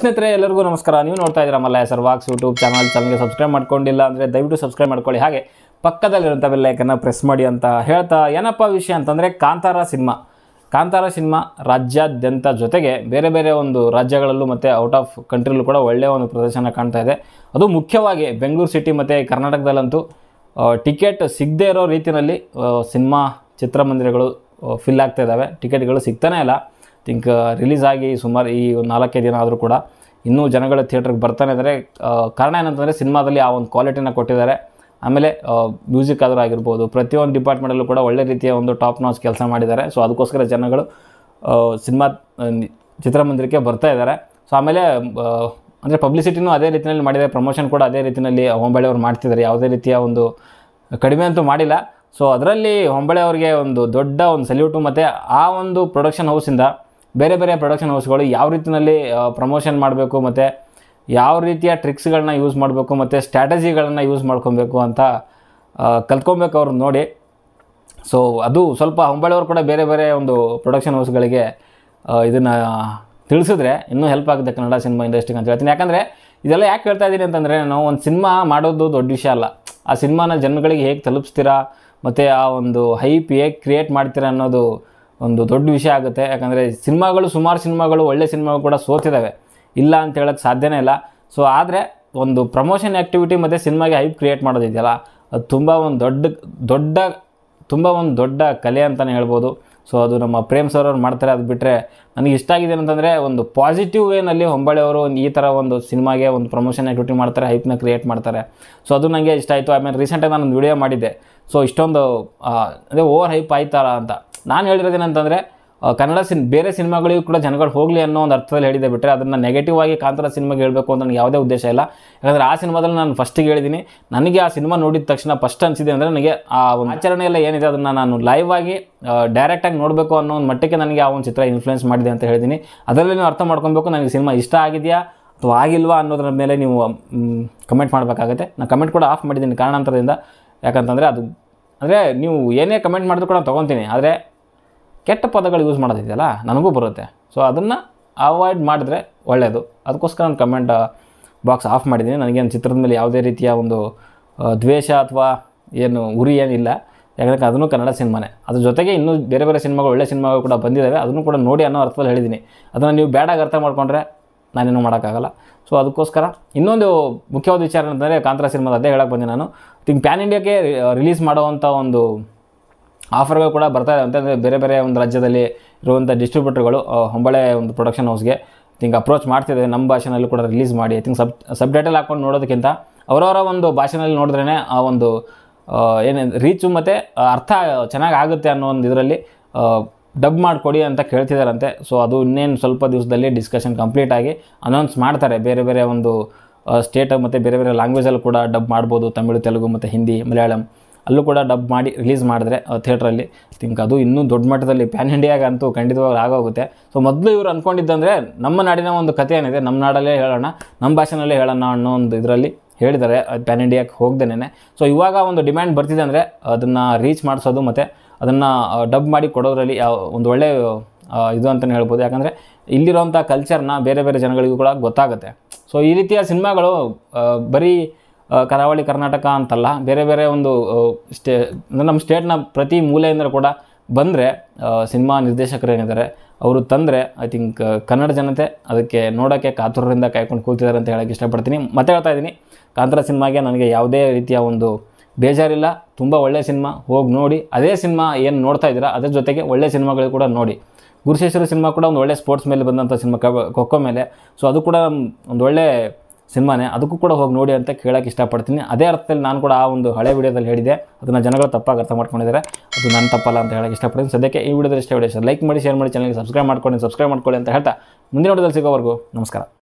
ಸ್ನೇಹಿತರೆ ಎಲ್ಲರಿಗೂ ನಮಸ್ಕಾರ ನೀವು ನೋಡ್ತಾ ಇದ್ದೀರಾ ಮಲ್ಲ ಹೆಸರು ವಾಕ್ಸ್ ಯೂಟ್ಯೂಬ್ ಚಾನಲ್ ಚಾನಲ್ಗೆ ಸಬ್ಸ್ಕ್ರೈಬ್ ಮಾಡ್ಕೊಂಡಿಲ್ಲ ಅಂದರೆ ದಯವಿಟ್ಟು ಸಬ್ಸ್ಕ್ರೈಬ್ ಮಾಡ್ಕೊಳ್ಳಿ ಹಾಗೆ ಪಕ್ಕದಲ್ಲಿರುವಂಥ ಬೆಲ್ಲೈಕನ್ನು ಪ್ರೆಸ್ ಮಾಡಿ ಅಂತ ಹೇಳ್ತಾ ಏನಪ್ಪ ವಿಷಯ ಅಂತಂದರೆ ಕಾಂತಾರ ಸಿನಿಮಾ ಕಾಂತಾರ ಸಿನಿಮಾ ರಾಜ್ಯಾದ್ಯಂತ ಜೊತೆಗೆ ಬೇರೆ ಬೇರೆ ಒಂದು ರಾಜ್ಯಗಳಲ್ಲೂ ಮತ್ತು ಔಟ್ ಆಫ್ ಕಂಟ್ರಿಲೂ ಕೂಡ ಒಳ್ಳೆಯ ಒಂದು ಪ್ರದರ್ಶನ ಕಾಣ್ತಾ ಇದೆ ಅದು ಮುಖ್ಯವಾಗಿ ಬೆಂಗಳೂರು ಸಿಟಿ ಮತ್ತು ಕರ್ನಾಟಕದಲ್ಲಂತೂ ಟಿಕೆಟ್ ಸಿಗದೇ ಇರೋ ರೀತಿಯಲ್ಲಿ ಸಿನಿಮಾ ಚಿತ್ರಮಂದಿರಗಳು ಫಿಲ್ ಆಗ್ತಾ ಇದ್ದಾವೆ ಟಿಕೆಟ್ಗಳು ಸಿಗ್ತಾನೇ ಇಲ್ಲ ಥಿಂಕ್ ರಿಲೀಸ್ ಆಗಿ ಸುಮಾರು ಈ ಒಂದು ನಾಲ್ಕೈದು ದಿನ ಆದರೂ ಕೂಡ ಇನ್ನೂ ಜನಗಳು ಥಿಯೇಟ್ರಿಗೆ ಬರ್ತಾನೆ ಇದ್ದಾರೆ ಕಾರಣ ಏನಂತಂದರೆ ಸಿನಿಮಾದಲ್ಲಿ ಆ ಒಂದು ಕ್ವಾಲಿಟಿನ ಕೊಟ್ಟಿದ್ದಾರೆ ಆಮೇಲೆ ಮ್ಯೂಸಿಕ್ ಆದರೂ ಆಗಿರ್ಬೋದು ಪ್ರತಿಯೊಂದು ಡಿಪಾರ್ಟ್ಮೆಂಟಲ್ಲೂ ಕೂಡ ಒಳ್ಳೆ ರೀತಿಯ ಒಂದು ಟಾಪ್ ನಾಸ್ ಕೆಲಸ ಮಾಡಿದ್ದಾರೆ ಸೊ ಅದಕ್ಕೋಸ್ಕರ ಜನಗಳು ಸಿನಿಮಾ ಚಿತ್ರಮಂದಿರಕ್ಕೆ ಬರ್ತಾ ಇದ್ದಾರೆ ಸೊ ಆಮೇಲೆ ಅಂದರೆ ಪಬ್ಲಿಸಿಟಿನೂ ಅದೇ ರೀತಿಯಲ್ಲಿ ಮಾಡಿದ್ದಾರೆ ಪ್ರಮೋಷನ್ ಕೂಡ ಅದೇ ರೀತಿಯಲ್ಲಿ ಹೊಂಬಳೆ ಅವರು ಮಾಡ್ತಿದ್ದಾರೆ ಯಾವುದೇ ರೀತಿಯ ಒಂದು ಕಡಿಮೆ ಅಂತೂ ಮಾಡಿಲ್ಲ ಸೊ ಅದರಲ್ಲಿ ಹೊಂಬಳೆ ಅವರಿಗೆ ಒಂದು ದೊಡ್ಡ ಒಂದು ಸಲ್ಯೂಟು ಮತ್ತು ಆ ಒಂದು ಪ್ರೊಡಕ್ಷನ್ ಹೌಸಿಂದ ಬೇರೆ ಬೇರೆ ಪ್ರೊಡಕ್ಷನ್ ಹೌಸ್ಗಳು ಯಾವ ರೀತಿಯಲ್ಲಿ ಪ್ರಮೋಷನ್ ಮಾಡಬೇಕು ಮತ್ತು ಯಾವ ರೀತಿಯ ಟ್ರಿಕ್ಸ್ಗಳನ್ನ ಯೂಸ್ ಮಾಡಬೇಕು ಮತ್ತು ಸ್ಟ್ರಾಟಜಿಗಳನ್ನು ಯೂಸ್ ಮಾಡ್ಕೊಬೇಕು ಅಂತ ಕಲ್ತ್ಕೊಬೇಕು ಅವ್ರನ್ನ ನೋಡಿ ಸೊ ಅದು ಸ್ವಲ್ಪ ಹೊಂಬಳಿಯವರು ಕೂಡ ಬೇರೆ ಬೇರೆ ಒಂದು ಪ್ರೊಡಕ್ಷನ್ ಹೌಸ್ಗಳಿಗೆ ಇದನ್ನು ತಿಳಿಸಿದ್ರೆ ಇನ್ನೂ ಹೆಲ್ಪ್ ಆಗುತ್ತೆ ಕನ್ನಡ ಸಿನಿಮಾ ಇಂಡಸ್ಟ್ರಿಗೆ ಅಂತ ಹೇಳ್ತೀನಿ ಯಾಕಂದರೆ ಇದೆಲ್ಲ ಯಾಕೆ ಹೇಳ್ತಾ ಇದ್ದೀನಿ ಅಂತಂದರೆ ನಾವು ಒಂದು ಸಿನಿಮಾ ಮಾಡೋದು ದೊಡ್ಡ ವಿಷಯ ಅಲ್ಲ ಆ ಸಿನಿಮಾನ ಜನಗಳಿಗೆ ಹೇಗೆ ತಲುಪಿಸ್ತೀರಾ ಮತ್ತು ಆ ಒಂದು ಹೈಪ್ ಹೇಗೆ ಕ್ರಿಯೇಟ್ ಮಾಡ್ತೀರಾ ಅನ್ನೋದು ಒಂದು ದೊಡ್ಡ ವಿಷಯ ಆಗುತ್ತೆ ಯಾಕಂದರೆ ಸಿನಿಮಾಗಳು ಸುಮಾರು ಸಿನಿಮಾಗಳು ಒಳ್ಳೆ ಸಿನಿಮಾಗಳು ಕೂಡ ಸೋತಿದ್ದಾವೆ ಇಲ್ಲ ಅಂತ ಹೇಳೋಕ್ಕೆ ಸಾಧ್ಯನೇ ಇಲ್ಲ ಸೊ ಆದರೆ ಒಂದು ಪ್ರಮೋಷನ್ ಆ್ಯಕ್ಟಿವಿಟಿ ಮತ್ತು ಸಿನಿಮಾಗೆ ಹೈಪ್ ಕ್ರಿಯೇಟ್ ಮಾಡೋದಿದೆಯಲ್ಲ ಅದು ತುಂಬ ಒಂದು ದೊಡ್ಡ ದೊಡ್ಡ ತುಂಬ ಒಂದು ದೊಡ್ಡ ಕಲೆ ಅಂತಲೇ ಹೇಳ್ಬೋದು ಸೊ ಅದು ನಮ್ಮ ಪ್ರೇಮ್ ಸರ್ ಅವ್ರು ಮಾಡ್ತಾರೆ ಅದು ಬಿಟ್ಟರೆ ನನಗೆ ಇಷ್ಟ ಆಗಿದೆ ಅಂತಂದರೆ ಒಂದು ಪಾಸಿಟಿವ್ ವೇನಲ್ಲಿ ಹೊಂಬಳೆ ಅವರು ಈ ಥರ ಒಂದು ಸಿನಿಮಾಗೆ ಒಂದು ಪ್ರಮೋಷನ್ ಆ್ಯಕ್ಟಿವಿಟಿ ಮಾಡ್ತಾರೆ ಹೈಪ್ನ ಕ್ರಿಯೇಟ್ ಮಾಡ್ತಾರೆ ಸೊ ಅದು ನನಗೆ ಇಷ್ಟ ಆಯಿತು ಆಮೇಲೆ ರೀಸೆಂಟಾಗಿ ನಾನು ಒಂದು ವಿಡಿಯೋ ಮಾಡಿದ್ದೆ ಸೊ ಇಷ್ಟೊಂದು ಅದೇ ಓವರ್ ಹೈಪ್ ಆಯ್ತಾರ ಅಂತ ನಾನು ಹೇಳಿರೋದೇನಂತಂದರೆ ಕನ್ನಡ ಸಿನ್ ಬೇರೆ ಸಿನಿಮಾಗಳಿಗೂ ಕೂಡ ಜನಗಳು ಹೋಗಲಿ ಅನ್ನೋ ಒಂದು ಅರ್ಥದಲ್ಲಿ ಹೇಳಿದೆ ಬಿಟ್ಟರೆ ಅದನ್ನು ನೆಗೆಟಿವ್ ಆಗಿ ಕಾಂತಾರ ಸಿನಿಮಾಗೆ ಹೇಳಬೇಕು ಅಂತ ನನಗೆ ಯಾವುದೇ ಉದ್ದೇಶ ಇಲ್ಲ ಯಾಕಂದರೆ ಆ ಸಿನಿಮಾದಲ್ಲಿ ನಾನು ಫಸ್ಟಿಗೆ ಹೇಳಿದ್ದೀನಿ ನನಗೆ ಆ ಸಿನಿಮಾ ನೋಡಿದ ತಕ್ಷಣ ಫಸ್ಟ್ ಅನಿಸಿದೆ ಅಂದರೆ ನನಗೆ ಆ ಆಚರಣೆ ಎಲ್ಲ ಏನಿದೆ ಅದನ್ನು ನಾನು ಲೈವ್ ಆಗಿ ಡೈರೆಕ್ಟಾಗಿ ನೋಡಬೇಕು ಅನ್ನೋ ಒಂದು ಮಟ್ಟಕ್ಕೆ ನನಗೆ ಆ ಒಂದು ಚಿತ್ರ ಇನ್ಫ್ಲುಯೆನ್ಸ್ ಮಾಡಿದೆ ಅಂತ ಹೇಳಿದ್ದೀನಿ ಅದರಲ್ಲಿ ನೀವು ಅರ್ಥ ಮಾಡ್ಕೊಬೇಕು ನನಗೆ ಸಿನಿಮಾ ಇಷ್ಟ ಆಗಿದೆಯಾ ಅಥವಾ ಆಗಿಲ್ವಾ ಅನ್ನೋದ್ರ ಮೇಲೆ ನೀವು ಕಮೆಂಟ್ ಮಾಡಬೇಕಾಗುತ್ತೆ ನಾನು ಕಮೆಂಟ್ ಕೂಡ ಆಫ್ ಮಾಡಿದ್ದೀನಿ ಕಾರಣಾಂತರದಿಂದ ಯಾಕಂತಂದರೆ ಅದು ಅಂದರೆ ನೀವು ಏನೇ ಕಮೆಂಟ್ ಮಾಡಿದ್ರು ಕೂಡ ತೊಗೊತೀನಿ ಆದರೆ ಕೆಟ್ಟ ಪದಗಳು ಯೂಸ್ ಮಾಡೋದಿದೆಯಲ್ಲ ನನಗೂ ಬರುತ್ತೆ ಸೊ ಅದನ್ನು ಅವಾಯ್ಡ್ ಮಾಡಿದ್ರೆ ಒಳ್ಳೆಯದು ಅದಕ್ಕೋಸ್ಕರ ನಾನು ಕಮೆಂಟ್ ಬಾಕ್ಸ್ ಆಫ್ ಮಾಡಿದ್ದೀನಿ ನನಗೇನು ಚಿತ್ರದ ಮೇಲೆ ಯಾವುದೇ ರೀತಿಯ ಒಂದು ದ್ವೇಷ ಅಥವಾ ಏನು ಉರಿ ಏನಿಲ್ಲ ಯಾಕಂದರೆ ಅದನ್ನು ಕನ್ನಡ ಸಿನಿಮಾನೇ ಅದ್ರ ಜೊತೆಗೆ ಇನ್ನೂ ಬೇರೆ ಬೇರೆ ಸಿನಿಮಾಗಳು ಒಳ್ಳೆ ಸಿನಿಮಾಗಳು ಕೂಡ ಬಂದಿದ್ದಾವೆ ಅದನ್ನು ಕೂಡ ನೋಡಿ ಅನ್ನೋ ಅರ್ಥದಲ್ಲಿ ಹೇಳಿದ್ದೀನಿ ಅದನ್ನು ನೀವು ಬ್ಯಾಡಾಗಿ ಅರ್ಥ ಮಾಡಿಕೊಂಡ್ರೆ ನಾನೇನು ಮಾಡೋಕ್ಕಾಗಲ್ಲ ಸೊ ಅದಕ್ಕೋಸ್ಕರ ಇನ್ನೊಂದು ಮುಖ್ಯವಾದ ವಿಚಾರ ಅಂತಂದರೆ ಕಾಂತರ ಸಿನಿಮಾದ ಅದೇ ಹೇಳಕ್ಕೆ ಬಂದೆ ನಾನು ತಿಂಗ್ ಪ್ಯಾನ್ ಇಂಡಿಯಾಗೆ ರಿಲೀಸ್ ಮಾಡುವಂಥ ಒಂದು ಆಫರ್ಗಳು ಕೂಡ ಬರ್ತಾ ಇದೆ ಅಂತಂದರೆ ಬೇರೆ ಬೇರೆ ಒಂದು ರಾಜ್ಯದಲ್ಲಿ ಇರುವಂಥ ಡಿಸ್ಟ್ರಿಬ್ಯೂಟರ್ಗಳು ಹೊಂಬಳೆ ಒಂದು ಪ್ರೊಡಕ್ಷನ್ ಹೌಸ್ಗೆ ಥಿಂಕ್ ಅಪ್ರೋಚ್ ಮಾಡ್ತಿದ್ದಾರೆ ನಮ್ಮ ಭಾಷೆನಲ್ಲೂ ಕೂಡ ರಿಲೀಸ್ ಮಾಡಿ ಐ ಥಿಂಕ್ ಸಬ್ ಸಬ್ಡೇಟಲ್ಲಿ ಹಾಕ್ಕೊಂಡು ನೋಡೋದಕ್ಕಿಂತ ಅವರವರ ಒಂದು ಭಾಷೆನಲ್ಲಿ ನೋಡಿದ್ರೇ ಆ ಒಂದು ಏನೇನು ರೀಚು ಮತ್ತು ಅರ್ಥ ಚೆನ್ನಾಗಿ ಆಗುತ್ತೆ ಅನ್ನೋ ಒಂದು ಇದರಲ್ಲಿ ಡಬ್ ಮಾಡಿಕೊಡಿ ಅಂತ ಕೇಳ್ತಿದ್ದಾರಂತೆ ಸೊ ಅದು ಇನ್ನೇನು ಸ್ವಲ್ಪ ದಿವಸದಲ್ಲಿ ಡಿಸ್ಕಷನ್ ಕಂಪ್ಲೀಟ್ ಆಗಿ ಅನೌನ್ಸ್ ಮಾಡ್ತಾರೆ ಬೇರೆ ಬೇರೆ ಒಂದು ಸ್ಟೇಟ್ ಮತ್ತು ಬೇರೆ ಬೇರೆ ಲ್ಯಾಂಗ್ವೇಜಲ್ಲಿ ಕೂಡ ಡಬ್ ಮಾಡ್ಬೋದು ತಮಿಳು ತೆಲುಗು ಮತ್ತು ಹಿಂದಿ ಮಲಯಾಳಂ ಅಲ್ಲೂ ಕೂಡ ಡಬ್ ಮಾಡಿ ರಿಲೀಸ್ ಮಾಡಿದ್ರೆ ಥಿಯೇಟ್ರಲ್ಲಿ ತಿಂಕ್ ಅದು ಇನ್ನೂ ದೊಡ್ಡ ಮಟ್ಟದಲ್ಲಿ ಪ್ಯಾನ್ ಇಂಡಿಯಾಗಂತೂ ಖಂಡಿತವಾಗಿ ಆಗೋಗುತ್ತೆ ಸೊ ಮೊದಲು ಇವರು ಅಂದ್ಕೊಂಡಿದ್ದಂದರೆ ನಮ್ಮ ನಾಡಿನ ಒಂದು ಕಥೆ ಏನಿದೆ ನಮ್ಮ ನಾಡಲ್ಲೇ ಹೇಳೋಣ ನಮ್ಮ ಭಾಷೆನಲ್ಲೇ ಹೇಳೋಣ ಅನ್ನೋ ಒಂದು ಇದರಲ್ಲಿ ಹೇಳಿದ್ದಾರೆ ಪ್ಯಾನ್ ಇಂಡಿಯಾಕ್ಕೆ ಹೋಗ್ದೇನೆ ಸೊ ಇವಾಗ ಒಂದು ಡಿಮ್ಯಾಂಡ್ ಬರ್ತಿದೆ ಅಂದರೆ ಅದನ್ನು ರೀಚ್ ಮಾಡಿಸೋದು ಮತ್ತು ಅದನ್ನು ಡಬ್ ಮಾಡಿ ಕೊಡೋದ್ರಲ್ಲಿ ಒಂದು ಒಳ್ಳೆ ಇದು ಅಂತಲೇ ಹೇಳ್ಬೋದು ಯಾಕಂದರೆ ಇಲ್ಲಿರೋಂಥ ಕಲ್ಚರ್ನ ಬೇರೆ ಬೇರೆ ಜನಗಳಿಗೂ ಕೂಡ ಗೊತ್ತಾಗುತ್ತೆ ಸೊ ಈ ರೀತಿಯ ಸಿನಿಮಾಗಳು ಬರೀ ಕರಾವಳಿ ಕರ್ನಾಟಕ ಅಂತಲ್ಲ ಬೇರೆ ಬೇರೆ ಒಂದು ಸ್ಟೇ ನಮ್ಮ ಸ್ಟೇಟ್ನ ಪ್ರತಿ ಮೂಲೆಯಿಂದ ಕೂಡ ಬಂದರೆ ಸಿನಿಮಾ ಏನಿದ್ದಾರೆ ಅವರು ತಂದರೆ ಐ ಥಿಂಕ್ ಕನ್ನಡ ಜನತೆ ಅದಕ್ಕೆ ನೋಡೋಕ್ಕೆ ಕಾತುರರಿಂದ ಕಾಯ್ಕೊಂಡು ಕೂತಿದ್ದಾರೆ ಅಂತ ಹೇಳೋಕ್ಕೆ ಇಷ್ಟಪಡ್ತೀನಿ ಮತ್ತೆ ಹೇಳ್ತಾ ಇದ್ದೀನಿ ಕಾಂತರ ಸಿನಿಮಾಗೆ ನನಗೆ ಯಾವುದೇ ರೀತಿಯ ಒಂದು ಬೇಜಾರಿಲ್ಲ ತುಂಬ ಒಳ್ಳೆಯ ಸಿನಿಮಾ ಹೋಗಿ ನೋಡಿ ಅದೇ ಸಿನಿಮಾ ಏನು ನೋಡ್ತಾ ಇದ್ದೀರಾ ಅದರ ಜೊತೆಗೆ ಒಳ್ಳೆಯ ಸಿನಿಮಾಗಳು ಕೂಡ ನೋಡಿ ಗುರುಶೇಶ್ವರ ಸಿನಿಮಾ ಕೂಡ ಒಂದು ಒಳ್ಳೆ ಸ್ಪೋರ್ಟ್ಸ್ ಮೇಲೆ ಬಂದಂಥ ಸಿನಿಮಾ ಕಬ ಖೋ ಮೇಲೆ ಸೊ ಅದು ಕೂಡ ಒಂದು ಒಳ್ಳೆ ಸಿನಿಮಾನೇ ಅದಕ್ಕೂ ಕೂಡ ಹೋಗಿ ನೋಡಿ ಅಂತ ಕೇಳೋಕ್ಕೆ ಇಷ್ಟಪಡ್ತೀನಿ ಅದೇ ಅರ್ಥದಲ್ಲಿ ನಾನು ಕೂಡ ಆ ಒಂದು ಹಳೆ ವಿಡಿಯೋದಲ್ಲಿ ಹೇಳಿದೆ ಅದನ್ನು ಜನಗಳು ತಪ್ಪಾಗಿ ಅರ್ಥ ಮಾಡ್ಕೊಂಡಿದ್ದಾರೆ ಅದು ನನ್ನ ತಪ್ಪಲ್ಲ ಅಂತ ಹೇಳಕ್ಕೆ ಇಷ್ಟಪಡ್ತೀನಿ ಸದ್ಯಕ್ಕೆ ಈ ವಿಡಿಯೋದಲ್ಲಿ ಇಷ್ಟ ವಿಡಿಯೋ ಲೈಕ್ ಮಾಡಿ ಶೇರ್ ಮಾಡಿ ಚಾನಲ್ಗೆ ಸಬ್ಸ್ಕ್ರೈಬ್ ಮಾಡ್ಕೊಂಡು ಸಬ್ಸ್ಕ್ರೈಬ್ ಮಾಡ್ಕೊಳ್ಳಿ ಅಂತ ಹೇಳ್ತಾ ಮುಂದಿನ ವಿಡಿಯೋದಲ್ಲಿ ಸಿಗೋವರೆಗೂ ನಮಸ್ಕಾರ